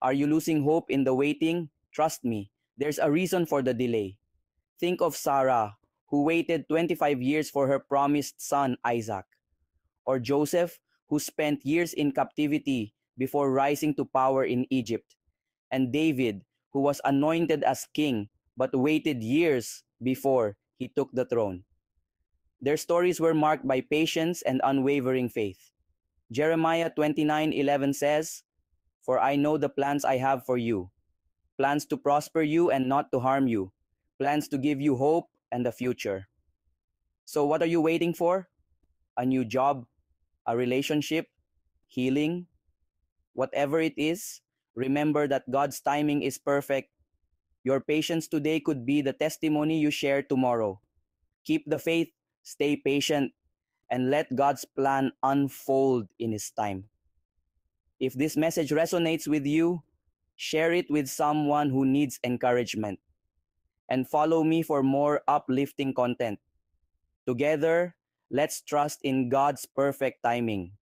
Are you losing hope in the waiting? Trust me, there's a reason for the delay. Think of Sarah, who waited 25 years for her promised son Isaac, or Joseph, who spent years in captivity before rising to power in Egypt, and David, who was anointed as king but waited years before he took the throne. Their stories were marked by patience and unwavering faith. Jeremiah 29:11 says, for I know the plans I have for you plans to prosper you and not to harm you, plans to give you hope and a future. So, what are you waiting for? A new job, a relationship, healing, whatever it is, remember that God's timing is perfect. Your patience today could be the testimony you share tomorrow. Keep the faith, stay patient, and let God's plan unfold in His time. If this message resonates with you, share it with someone who needs encouragement. And follow me for more uplifting content. Together, let's trust in God's perfect timing.